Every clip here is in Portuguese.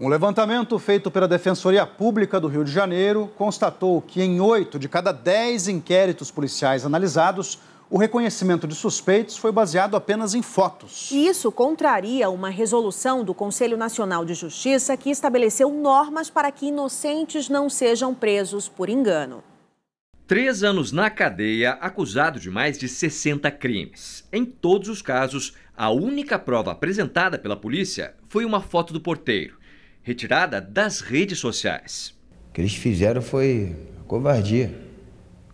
Um levantamento feito pela Defensoria Pública do Rio de Janeiro constatou que em oito de cada dez inquéritos policiais analisados, o reconhecimento de suspeitos foi baseado apenas em fotos. Isso contraria uma resolução do Conselho Nacional de Justiça que estabeleceu normas para que inocentes não sejam presos por engano. Três anos na cadeia, acusado de mais de 60 crimes. Em todos os casos, a única prova apresentada pela polícia foi uma foto do porteiro retirada das redes sociais. O que eles fizeram foi covardia.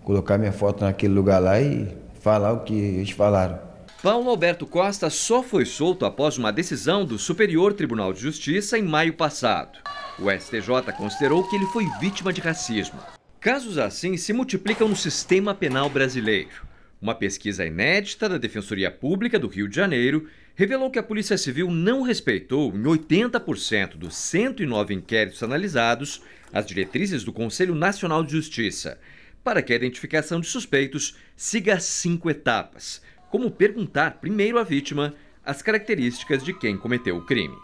Colocar minha foto naquele lugar lá e falar o que eles falaram. Paulo Alberto Costa só foi solto após uma decisão do Superior Tribunal de Justiça em maio passado. O STJ considerou que ele foi vítima de racismo. Casos assim se multiplicam no sistema penal brasileiro. Uma pesquisa inédita da Defensoria Pública do Rio de Janeiro revelou que a Polícia Civil não respeitou, em 80% dos 109 inquéritos analisados, as diretrizes do Conselho Nacional de Justiça, para que a identificação de suspeitos siga cinco etapas, como perguntar primeiro à vítima as características de quem cometeu o crime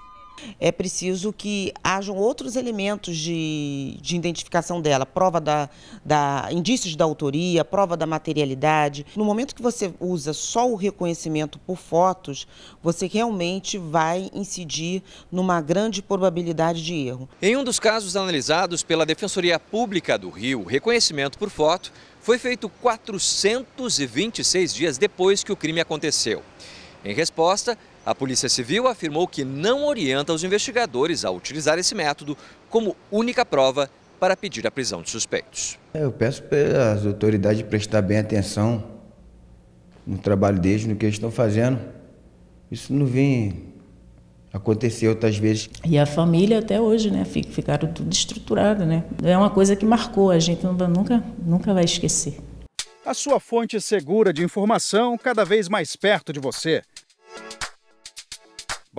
é preciso que hajam outros elementos de, de identificação dela, prova da, da indícios da autoria, prova da materialidade. No momento que você usa só o reconhecimento por fotos, você realmente vai incidir numa grande probabilidade de erro. Em um dos casos analisados pela Defensoria Pública do Rio, reconhecimento por foto foi feito 426 dias depois que o crime aconteceu. Em resposta, a Polícia Civil afirmou que não orienta os investigadores a utilizar esse método como única prova para pedir a prisão de suspeitos. É, eu peço para as autoridades prestar bem atenção no trabalho deles, no que eles estão fazendo. Isso não vem acontecer outras vezes. E a família até hoje, né, ficaram tudo estruturado, né? É uma coisa que marcou, a gente nunca, nunca vai esquecer. A sua fonte segura de informação cada vez mais perto de você.